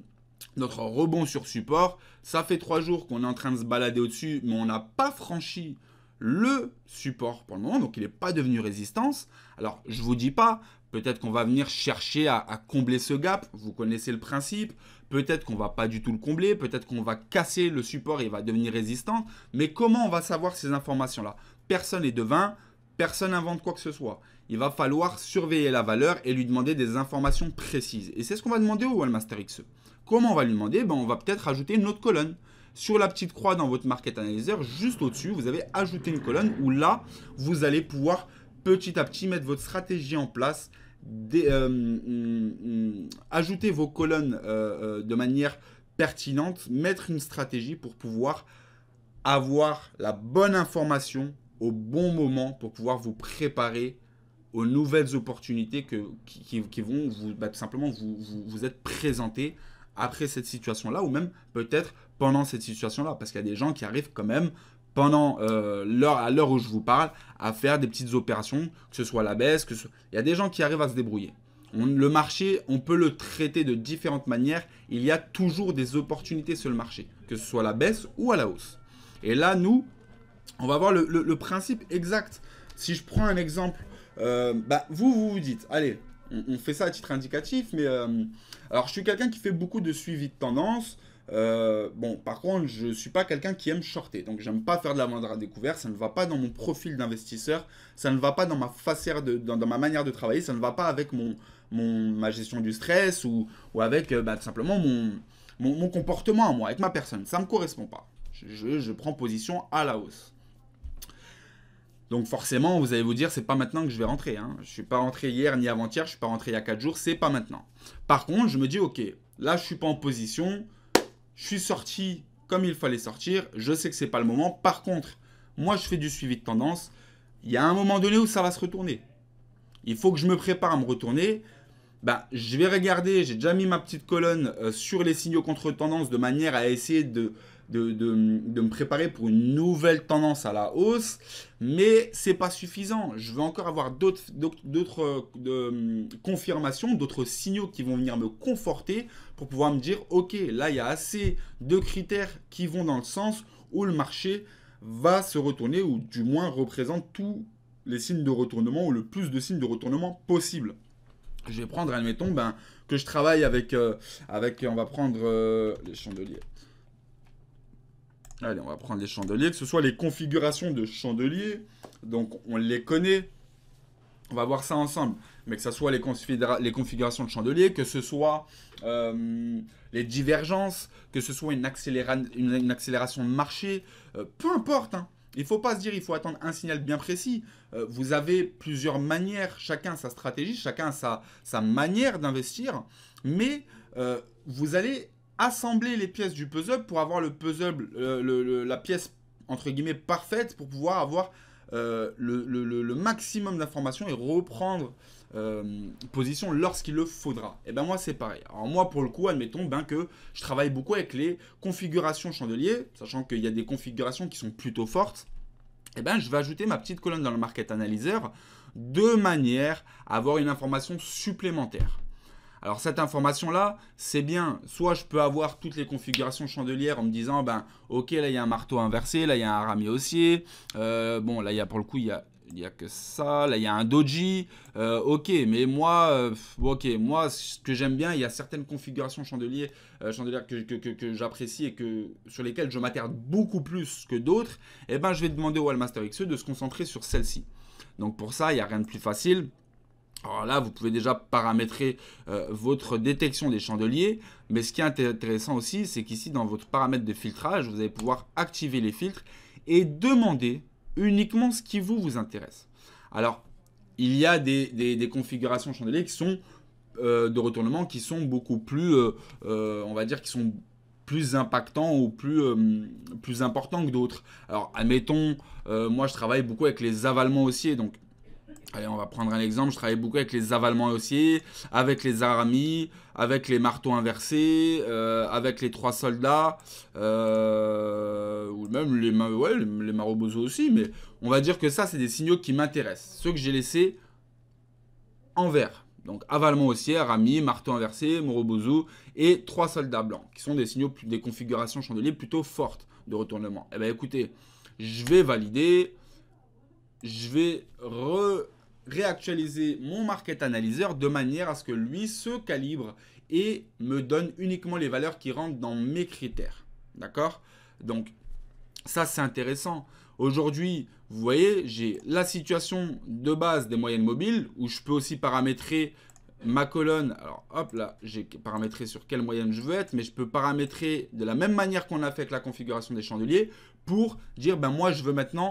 notre, rebond sur support. Ça fait trois jours qu'on est en train de se balader au-dessus, mais on n'a pas franchi le support pour le moment, donc il n'est pas devenu résistance. Alors, je ne vous dis pas, peut-être qu'on va venir chercher à, combler ce gap, vous connaissez le principe, Peut-être qu'on va pas du tout le combler, peut-être qu'on va casser le support et il va devenir résistant. Mais comment on va savoir ces informations-là Personne n'est devin, personne n'invente quoi que ce soit. Il va falloir surveiller la valeur et lui demander des informations précises. Et c'est ce qu'on va demander au Wallmaster XE. Comment on va lui demander ben, On va peut-être ajouter une autre colonne sur la petite croix dans votre market analyzer, juste au-dessus, vous avez ajouté une colonne où là, vous allez pouvoir petit à petit mettre votre stratégie en place, euh, mm, mm, ajouter vos colonnes euh, euh, de manière pertinente, mettre une stratégie pour pouvoir avoir la bonne information au bon moment pour pouvoir vous préparer aux nouvelles opportunités qui, vont vous, bah, simplement vous, vous, vous être présentées après cette situation-là ou même peut-être pendant cette situation-là. Parce qu'il y a des gens qui arrivent quand même pendant euh, l'heure à l'heure où je vous parle à faire des petites opérations, que ce soit la baisse, que il y a des gens qui arrivent à se débrouiller. le marché, on peut le traiter de différentes manières. Il y a toujours des opportunités sur le marché, que ce soit à la baisse ou à la hausse. Et là, nous, on va voir le, principe exact. Si je prends un exemple, euh, bah, vous, vous vous dites, allez, on, fait ça à titre indicatif, mais euh, alors je suis quelqu'un qui fait beaucoup de suivi de tendance. Euh, bon, par contre, je ne suis pas quelqu'un qui aime shorter. Donc, j'aime pas faire de la moindre à découvert. Ça ne va pas dans mon profil d'investisseur. Ça ne va pas dans ma, dans, ma manière de travailler. Ça ne va pas avec ma gestion du stress ou, avec euh, bah, simplement mon, comportement à moi, avec ma personne. Ça ne me correspond pas. Je, prends position à la hausse. Donc forcément, vous allez vous dire, c'est pas maintenant que je vais rentrer. je hein. Je suis pas rentré hier ni avant-hier, je ne suis pas rentré il y a 4 jours, c'est pas maintenant. Par contre, je me dis, ok, là je suis pas en position, je suis sorti comme il fallait sortir, je sais que c'est pas le moment. Par contre, moi je fais du suivi de tendance. Il y a un moment donné où ça va se retourner. Il faut que je me prépare à me retourner. Bah, je vais regarder, j'ai déjà mis ma petite colonne euh, sur les signaux contre tendance de manière à essayer de, de, me préparer pour une nouvelle tendance à la hausse, mais ce n'est pas suffisant. Je veux encore avoir d'autres, euh, euh, confirmations, d'autres signaux qui vont venir me conforter pour pouvoir me dire, ok, là il y a assez de critères qui vont dans le sens où le marché va se retourner ou du moins représente tous les signes de retournement ou le plus de signes de retournement possible. Je vais prendre, admettons, ben, que je travaille avec, euh, avec on va prendre les chandeliers. Allez, on va prendre les chandeliers, que ce soit les configurations de chandeliers, donc on les connaît, on va voir ça ensemble, mais que ce soit les, configurations de chandeliers, que ce soit euh, les divergences, que ce soit une, accélération de marché, euh, peu importe, hein. il ne faut pas se dire, il faut attendre un signal bien précis, euh, vous avez plusieurs manières, chacun sa stratégie, chacun sa manière d'investir, mais vous allez assembler les pièces du puzzle pour avoir le puzzle, euh, la pièce entre guillemets parfaite pour pouvoir avoir euh, le, maximum d'informations et reprendre euh, position lorsqu'il le faudra. Et eh ben moi c'est pareil. Alors moi pour le coup, admettons bien que je travaille beaucoup avec les configurations chandeliers, sachant qu'il y a des configurations qui sont plutôt fortes. Et eh ben je vais ajouter ma petite colonne dans le market analyzer de manière à avoir une information supplémentaire. Alors cette information-là, c'est bien. Soit je peux avoir toutes les configurations chandelières en me disant, ben ok, là il y a un marteau inversé, là il y a un ramier haussier. Euh, bon, là il y a pour le coup, il y a n'y a que ça, là il y a un doji, euh, ok, mais moi, euh, ok, moi ce que j'aime bien, il y a certaines configurations chandelières que, j'apprécie et que, sur lesquelles je m'attarde beaucoup plus que d'autres, et eh ben je vais demander au Wallmaster XE de se concentrer sur celle-ci. Donc pour ça, il n'y a rien de plus facile alors là, vous pouvez déjà paramétrer euh, votre détection des chandeliers, mais ce qui est intéressant aussi, c'est qu'ici, dans votre paramètre de filtrage, vous allez pouvoir activer les filtres et demander uniquement ce qui vous, vous intéresse. Alors, il y a des, configurations chandeliers qui sont euh, de retournement qui sont beaucoup plus, euh, on va dire, qui sont plus impactants ou plus, plus importants que d'autres. Alors, admettons, moi je travaille beaucoup avec les avalements haussiers, donc Allez, on va prendre un exemple. Je travaille beaucoup avec les avalements haussiers, avec les aramis, avec les marteaux inversés, euh, avec les trois soldats, euh, ou même les, ouais, les, aussi. Mais on va dire que ça, c'est des signaux qui m'intéressent. Ceux que j'ai laissés en vert. Donc avalement haussier, aramis, marteau inversé, morobozo et trois soldats blancs, qui sont des signaux, des configurations chandeliers plutôt fortes de retournement. Eh bien écoutez, je vais valider, je vais re réactualiser mon market analyzer de manière à ce que lui se calibre et me donne uniquement les valeurs qui rentrent dans mes critères. D'accord Donc ça c'est intéressant. Aujourd'hui, vous voyez, j'ai la situation de base des moyennes mobiles où je peux aussi paramétrer ma colonne. Alors hop là, j'ai paramétré sur quelle moyenne je veux être, mais je peux paramétrer de la même manière qu'on a fait avec la configuration des chandeliers pour dire ben moi je veux maintenant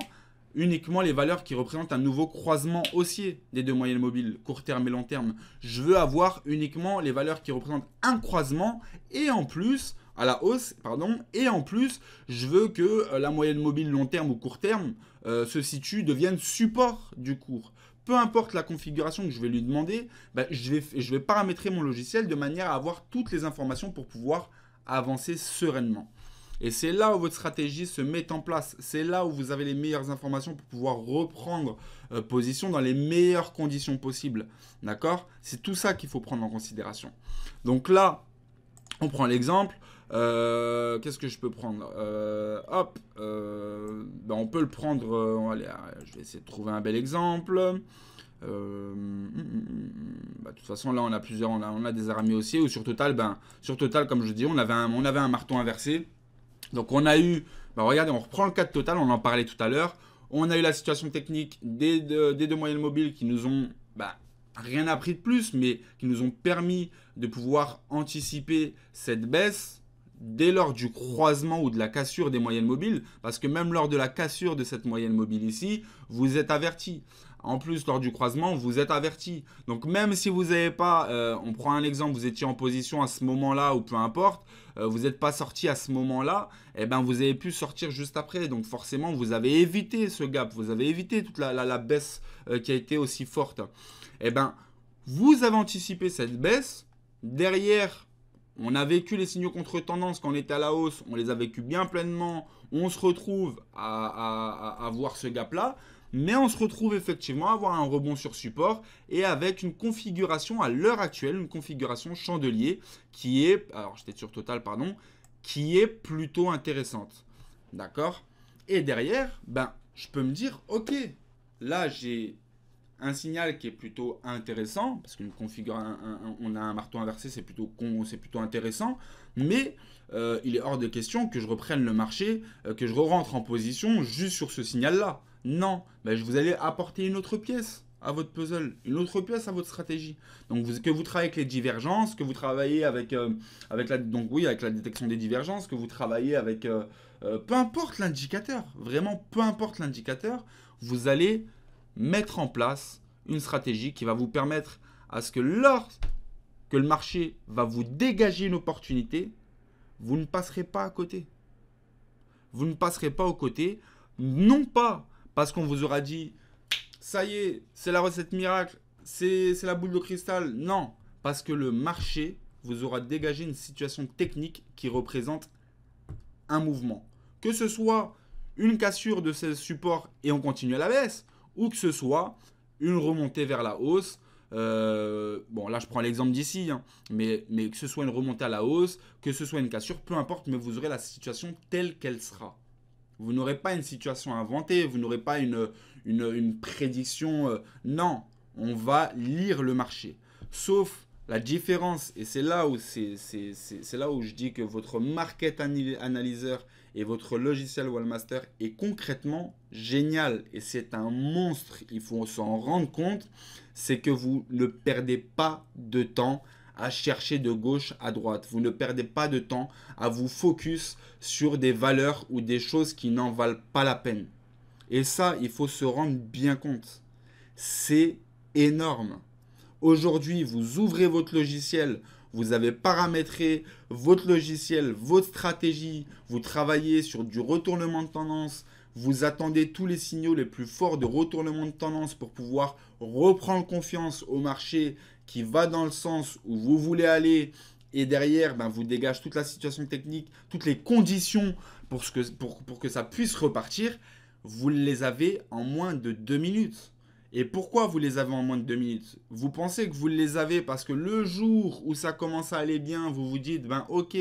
uniquement les valeurs qui représentent un nouveau croisement haussier des deux moyennes mobiles, court terme et long terme. Je veux avoir uniquement les valeurs qui représentent un croisement et en plus à la hausse, pardon, et en plus, je veux que euh, la moyenne mobile long terme ou court terme euh, se situe, devienne support du cours. Peu importe la configuration que je vais lui demander, bah, je, vais, je vais paramétrer mon logiciel de manière à avoir toutes les informations pour pouvoir avancer sereinement. Et c'est là où votre stratégie se met en place. C'est là où vous avez les meilleures informations pour pouvoir reprendre euh, position dans les meilleures conditions possibles. D'accord C'est tout ça qu'il faut prendre en considération. Donc là, on prend l'exemple. Euh, qu'est-ce que je peux prendre euh, Hop, ben on peut le prendre. je vais essayer de trouver un bel exemple. Ben, de toute façon, là, on a plusieurs, on a, des aramis aussi ou sur Total, ben, sur Total, comme je dis, on avait on avait un marteau inversé. Donc on a eu, bah, regardez, on reprend le cas de Total, on en parlait tout à l'heure. On a eu la situation technique des deux, moyennes mobiles qui nous ont bah, rien appris de plus, mais qui nous ont permis de pouvoir anticiper cette baisse dès lors du croisement ou de la cassure des moyennes mobiles, parce que même lors de la cassure de cette moyenne mobile ici, vous êtes averti. En plus, lors du croisement, vous êtes averti. Donc même si vous n'avez pas, euh, on prend un exemple, vous étiez en position à ce moment-là ou peu importe, euh, vous n'êtes pas sorti à ce moment-là, Et eh ben vous avez pu sortir juste après. Donc forcément, vous avez évité ce gap, vous avez évité toute la, baisse euh, qui a été aussi forte. Et eh ben, vous avez anticipé cette baisse. Derrière, on a vécu les signaux contre-tendance quand on était à la hausse, on les a vécu bien pleinement, on se retrouve à voir ce gap-là mais on se retrouve effectivement à avoir un rebond sur support et avec une configuration à l'heure actuelle, une configuration chandelier qui est, alors j'étais sur total pardon, qui est plutôt intéressante. D'accord Et derrière, ben, je peux me dire, ok, là j'ai un signal qui est plutôt intéressant, parce qu'une on a un marteau inversé, c'est plutôt, con, plutôt intéressant, mais euh, il est hors de question que je reprenne le marché, euh, que je re rentre en position juste sur ce signal-là. Non, je vous allez apporter une autre pièce à votre puzzle, une autre pièce à votre stratégie. Donc que vous travaillez avec les divergences, que vous travaillez euh, avec, la, donc, oui, avec la détection des divergences, que vous travaillez avec... Euh, euh, peu importe l'indicateur, vraiment peu importe l'indicateur, vous allez mettre en place une stratégie qui va vous permettre à ce que lorsque le marché va vous dégager une opportunité, vous ne passerez pas à côté. Vous ne passerez pas aux côtés, non pas parce qu'on vous aura dit, ça y est, c'est la recette miracle, c'est la boule de cristal. Non, parce que le marché vous aura dégagé une situation technique qui représente un mouvement. Que ce soit une cassure de ses supports et on continue à la baisse, ou que ce soit une remontée vers la hausse. Euh, bon, là je prends l'exemple d'ici, hein, mais, mais que ce soit une remontée à la hausse, que ce soit une cassure, peu importe, mais vous aurez la situation telle qu'elle sera. Vous n'aurez pas une situation inventée, vous n'aurez pas une, prédiction. Euh, non, on va lire le marché. Sauf la différence, et c'est là, où c'est, c'est, c'est, là où je dis que votre market analyzer et votre logiciel Wallmaster est concrètement génial et c'est un monstre, il faut s'en rendre compte, c'est que vous ne perdez pas de temps à chercher de gauche à droite. Vous ne perdez pas de temps à vous focus sur des valeurs ou des choses qui n'en valent pas la peine. Et ça, il faut se rendre bien compte. C'est énorme. Aujourd'hui, vous ouvrez votre logiciel, vous avez paramétré votre logiciel, votre stratégie, vous travaillez sur du retournement de tendance, vous attendez tous les signaux les plus forts de retournement de tendance pour pouvoir reprendre confiance au marché qui va dans le sens où vous voulez aller et derrière, ben, vous dégage toute la situation technique, toutes les conditions pour, ce que, pour, que ça puisse repartir, vous les avez en moins de deux minutes. Et pourquoi vous les avez en moins de deux minutes Vous pensez que vous les avez parce que le jour où ça commence à aller bien, vous vous dites, ben ok,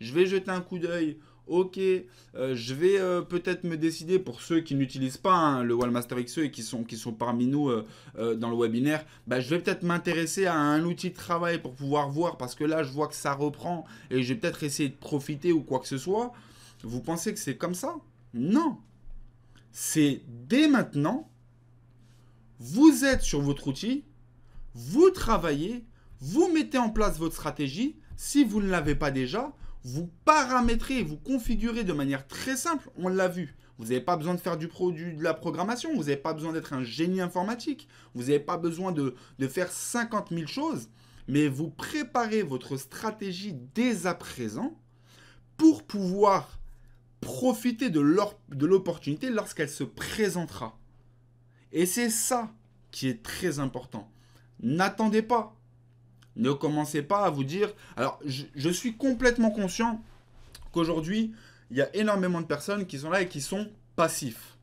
je vais jeter un coup d'œil ok, euh, je vais euh, peut-être me décider pour ceux qui n'utilisent pas hein, le Wallmaster XE et qui sont, qui sont parmi nous euh, dans le webinaire, bah, je vais peut-être m'intéresser à un outil de travail pour pouvoir voir parce que là je vois que ça reprend et je vais peut-être essayer de profiter ou quoi que ce soit. Vous pensez que c'est comme ça Non. C'est dès maintenant, vous êtes sur votre outil, vous travaillez, vous mettez en place votre stratégie. Si vous ne l'avez pas déjà, vous paramétrez, vous configurez de manière très simple, on l'a vu. Vous n'avez pas besoin de faire du produit de la programmation, vous n'avez pas besoin d'être un génie informatique, vous n'avez pas besoin de, de, faire 50 000 choses, mais vous préparez votre stratégie dès à présent pour pouvoir profiter de l'opportunité lorsqu'elle se présentera. Et c'est ça qui est très important. N'attendez pas ne commencez pas à vous dire... Alors, je, suis complètement conscient qu'aujourd'hui, il y a énormément de personnes qui sont là et qui sont passifs.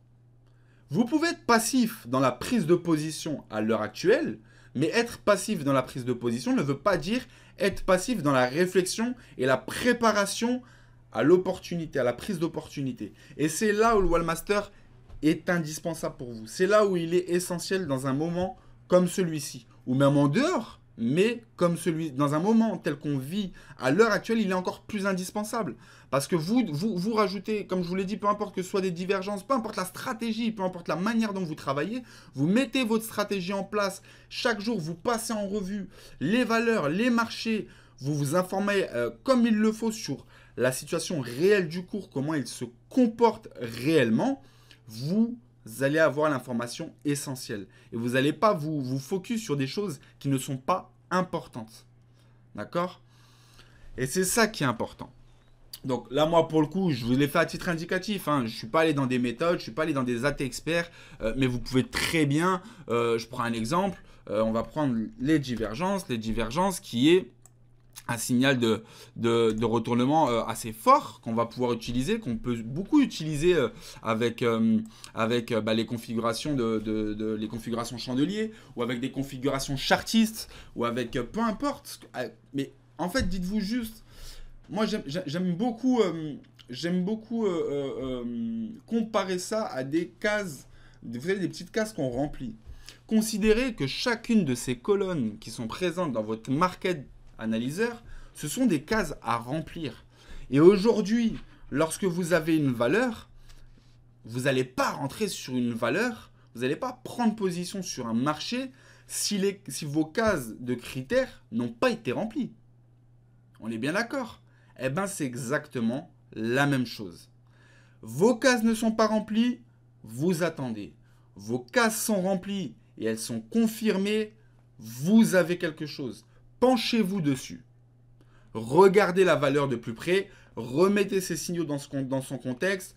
Vous pouvez être passif dans la prise de position à l'heure actuelle, mais être passif dans la prise de position ne veut pas dire être passif dans la réflexion et la préparation à l'opportunité, à la prise d'opportunité. Et c'est là où le Wallmaster est indispensable pour vous. C'est là où il est essentiel dans un moment comme celui-ci, ou même en dehors, mais comme celui, dans un moment tel qu'on vit à l'heure actuelle, il est encore plus indispensable. Parce que vous, vous, rajoutez, comme je vous l'ai dit, peu importe que ce soit des divergences, peu importe la stratégie, peu importe la manière dont vous travaillez, vous mettez votre stratégie en place. Chaque jour, vous passez en revue les valeurs, les marchés. Vous vous informez euh, comme il le faut sur la situation réelle du cours, comment il se comporte réellement. Vous vous allez avoir l'information essentielle. Et vous n'allez pas vous, vous focus sur des choses qui ne sont pas importantes. D'accord Et c'est ça qui est important. Donc là, moi, pour le coup, je vous l'ai fait à titre indicatif. Hein. Je ne suis pas allé dans des méthodes, je ne suis pas allé dans des at experts, euh, mais vous pouvez très bien, euh, je prends un exemple, euh, on va prendre les divergences, les divergences qui est un signal de, de, retournement euh, assez fort qu'on va pouvoir utiliser, qu'on peut beaucoup utiliser euh, avec, euh, avec bah, les configurations de, les configurations chandeliers ou avec des configurations chartistes ou avec peu importe. Mais en fait, dites-vous juste, moi j'aime beaucoup, j'aime beaucoup comparer ça à des cases, vous avez des petites cases qu'on remplit. Considérez que chacune de ces colonnes qui sont présentes dans votre market analyseur, ce sont des cases à remplir. Et aujourd'hui, lorsque vous avez une valeur, vous n'allez pas rentrer sur une valeur, vous n'allez pas prendre position sur un marché si, si vos cases de critères n'ont pas été remplies. On est bien d'accord Eh bien, c'est exactement la même chose. Vos cases ne sont pas remplies, vous attendez. Vos cases sont remplies et elles sont confirmées, vous avez quelque chose penchez-vous dessus. Regardez la valeur de plus près, remettez ces signaux dans, son contexte.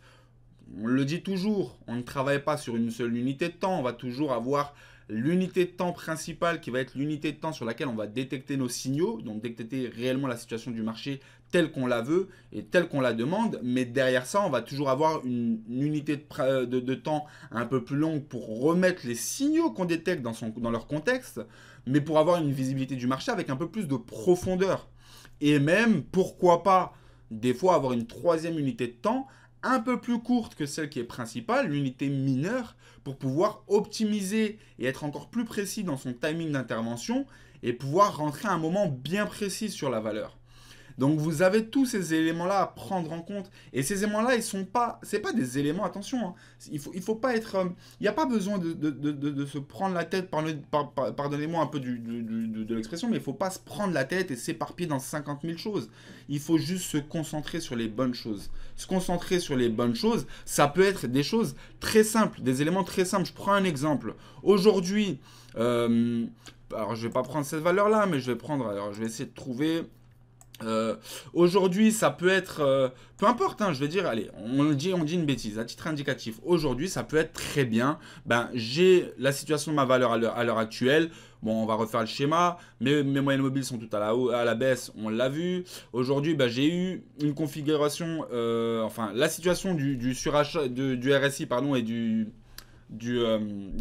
On le dit toujours, on ne travaille pas sur une seule unité de temps, on va toujours avoir l'unité de temps principale qui va être l'unité de temps sur laquelle on va détecter nos signaux, donc détecter réellement la situation du marché telle qu'on la veut et telle qu'on la demande, mais derrière ça, on va toujours avoir une, unité de, de, temps un peu plus longue pour remettre les signaux qu'on détecte dans leur contexte, mais pour avoir une visibilité du marché avec un peu plus de profondeur. Et même, pourquoi pas, des fois avoir une troisième unité de temps un peu plus courte que celle qui est principale, l'unité mineure, pour pouvoir optimiser et être encore plus précis dans son timing d'intervention et pouvoir rentrer à un moment bien précis sur la valeur. Donc vous avez tous ces éléments-là à prendre en compte. Et ces éléments-là, ils sont pas, c'est pas des éléments, attention, hein. il, faut, il faut pas être, il euh, n'y a pas besoin de, se prendre la tête, pardonnez-moi un peu de l'expression, mais il faut pas se prendre la tête et s'éparpiller dans 50 000 choses. Il faut juste se concentrer sur les bonnes choses. Se concentrer sur les bonnes choses, ça peut être des choses très simples, des éléments très simples. Je prends un exemple. Aujourd'hui, euh, alors je vais pas prendre cette valeur là, mais je vais prendre, alors je vais essayer de trouver euh, aujourd'hui, ça peut être, euh, peu importe, hein, je veux dire, allez, on dit, on dit une bêtise, à titre indicatif. Aujourd'hui, ça peut être très bien. Ben, j'ai la situation de ma valeur à l'heure actuelle. Bon, on va refaire le schéma. Mes, mes moyennes mobiles sont toutes à la, haut, à la baisse, on l'a vu. Aujourd'hui, ben, j'ai eu une configuration, euh, enfin, la situation du, surachat, du, RSI, pardon, et du, du,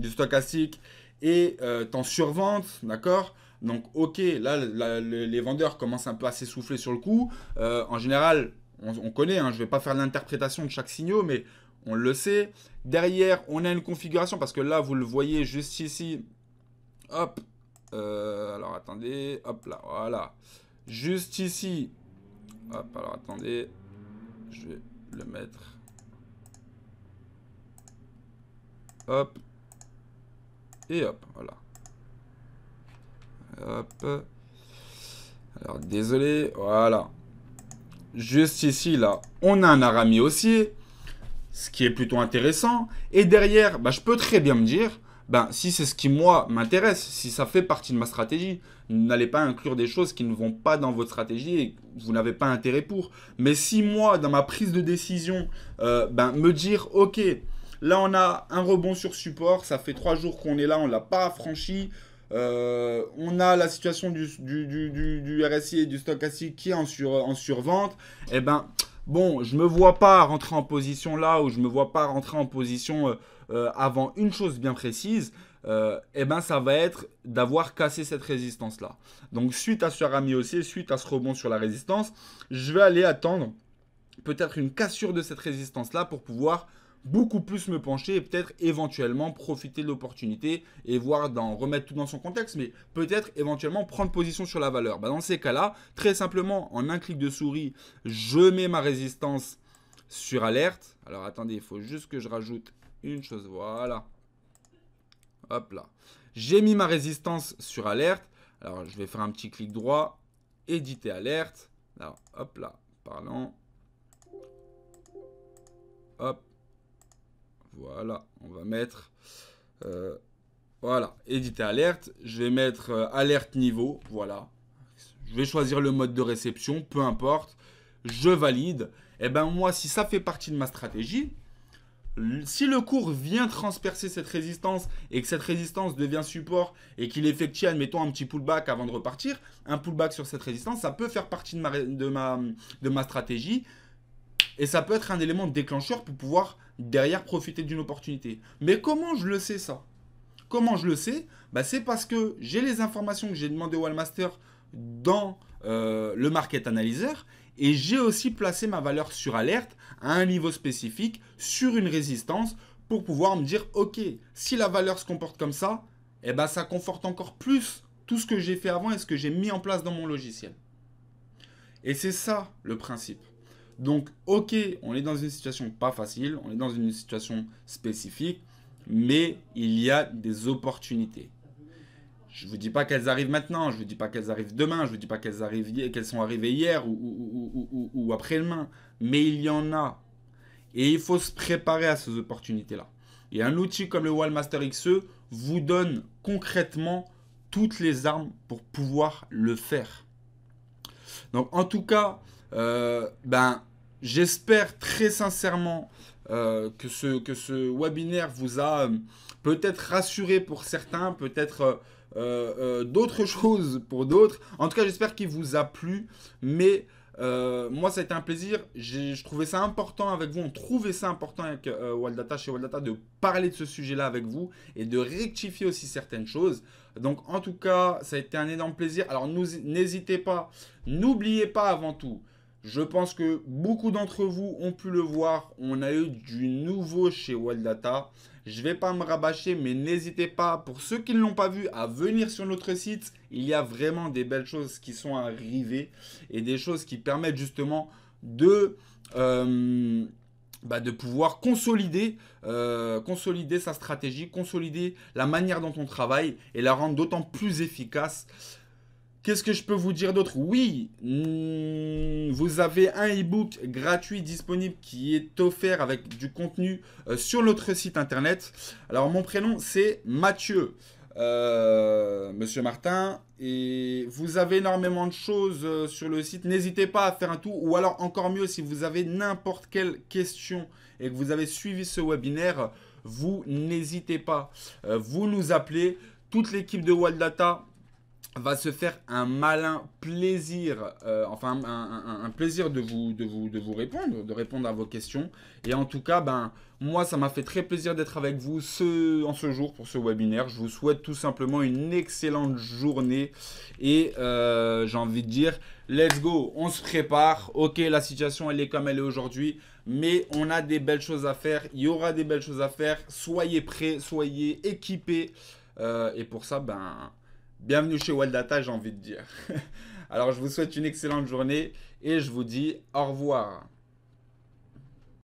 stochastique et en survente, d'accord donc, ok, là, les vendeurs commencent un peu à s'essouffler sur le coup. Euh, en général, on, connaît, hein, je ne vais pas faire l'interprétation de chaque signaux, mais on le sait. Derrière, on a une configuration, parce que là, vous le voyez juste ici. Hop. Euh, alors, attendez. Hop là, voilà. Juste ici. Hop, alors, attendez. Je vais le mettre. Hop. Et hop, voilà. Alors, désolé, voilà. Juste ici, là, on a un arami haussier, ce qui est plutôt intéressant. Et derrière, bah, je peux très bien me dire, ben, si c'est ce qui, moi, m'intéresse, si ça fait partie de ma stratégie, n'allez pas inclure des choses qui ne vont pas dans votre stratégie et que vous n'avez pas intérêt pour. Mais si moi, dans ma prise de décision, euh, bah, me dire, ok, là, on a un rebond sur support, ça fait trois jours qu'on est là, on ne l'a pas franchi, euh, on a la situation du, RSI et du stock stochastique qui est en, survente. Et eh ben, bon, je me vois pas rentrer en position là ou je me vois pas rentrer en position euh, euh, avant une chose bien précise. Et eh ben, ça va être d'avoir cassé cette résistance là. Donc, suite à ce rami haussier, suite à ce rebond sur la résistance, je vais aller attendre peut-être une cassure de cette résistance là pour pouvoir beaucoup plus me pencher et peut-être éventuellement profiter de l'opportunité et voir d'en remettre tout dans son contexte, mais peut-être éventuellement prendre position sur la valeur. Bah, dans ces cas-là, très simplement, en un clic de souris, je mets ma résistance sur alerte. Alors attendez, il faut juste que je rajoute une chose. Voilà. Hop là. J'ai mis ma résistance sur alerte. Alors je vais faire un petit clic droit, éditer alerte. Alors hop là, parlons Hop, voilà, on va mettre... Euh, voilà, éditer alerte. Je vais mettre euh, alerte niveau. Voilà. Je vais choisir le mode de réception, peu importe. Je valide. Et eh ben moi, si ça fait partie de ma stratégie, si le cours vient transpercer cette résistance et que cette résistance devient support et qu'il effectue, admettons, un petit pullback avant de repartir, un pullback sur cette résistance, ça peut faire partie de ma, de ma, de ma stratégie et ça peut être un élément déclencheur pour pouvoir derrière profiter d'une opportunité. Mais comment je le sais ça Comment je le sais bah, C'est parce que j'ai les informations que j'ai demandées au Wallmaster dans euh, le Market Analyzer et j'ai aussi placé ma valeur sur alerte à un niveau spécifique sur une résistance pour pouvoir me dire ok si la valeur se comporte comme ça eh ben ça conforte encore plus tout ce que j'ai fait avant et ce que j'ai mis en place dans mon logiciel et c'est ça le principe donc, ok, on est dans une situation pas facile, on est dans une situation spécifique, mais il y a des opportunités. Je ne vous dis pas qu'elles arrivent maintenant, je ne vous dis pas qu'elles arrivent demain, je ne vous dis pas qu'elles arrivent, qu'elles sont arrivées hier ou, après-demain, mais il y en a. Et il faut se préparer à ces opportunités-là. Et un outil comme le Wallmaster XE vous donne concrètement toutes les armes pour pouvoir le faire. Donc en tout cas, euh, ben, J'espère très sincèrement euh, que, ce, que ce webinaire vous a euh, peut-être rassuré pour certains, peut-être euh, d'autres choses pour d'autres. En tout cas, j'espère qu'il vous a plu. Mais moi, ça a été un plaisir. Je trouvais ça important avec vous. On trouvait ça important avec Waldata, chez Waldata, de parler de ce sujet-là avec vous et de rectifier aussi certaines choses. Donc, en tout cas, ça a été un énorme plaisir. Alors, n'hésitez pas, n'oubliez pas avant tout je pense que beaucoup d'entre vous ont pu le voir. On a eu du nouveau chez Data. Je ne vais pas me rabâcher, mais n'hésitez pas, pour ceux qui ne l'ont pas vu, à venir sur notre site. Il y a vraiment des belles choses qui sont arrivées et des choses qui permettent justement de... Euh, bah, de pouvoir consolider, euh, consolider sa stratégie, consolider la manière dont on travaille et la rendre d'autant plus efficace Qu'est-ce que je peux vous dire d'autre Oui, hmm, vous avez un e-book gratuit disponible qui est offert avec du contenu euh, sur notre site internet. Alors mon prénom c'est Mathieu. Euh, Monsieur Martin, et vous avez énormément de choses euh, sur le site. N'hésitez pas à faire un tour, ou alors encore mieux, si vous avez n'importe quelle question et que vous avez suivi ce webinaire, vous n'hésitez pas. vous nous appelez, toute l'équipe de Data va se faire un malin plaisir, euh, enfin un, plaisir de vous, de, vous, de vous répondre, de répondre à vos questions. Et en tout cas, ben, moi, ça m'a fait très plaisir d'être avec vous ce, en ce jour pour ce webinaire. Je vous souhaite tout simplement une excellente journée. Et euh, j'ai envie de dire, let's go, on se prépare. Ok, la situation, elle est comme elle est aujourd'hui. Mais on a des belles choses à faire. Il y aura des belles choses à faire. Soyez prêts, soyez équipés. Euh, et pour ça, ben... Bienvenue chez Wildata, j'ai envie de dire. Alors je vous souhaite une excellente journée et je vous dis au revoir.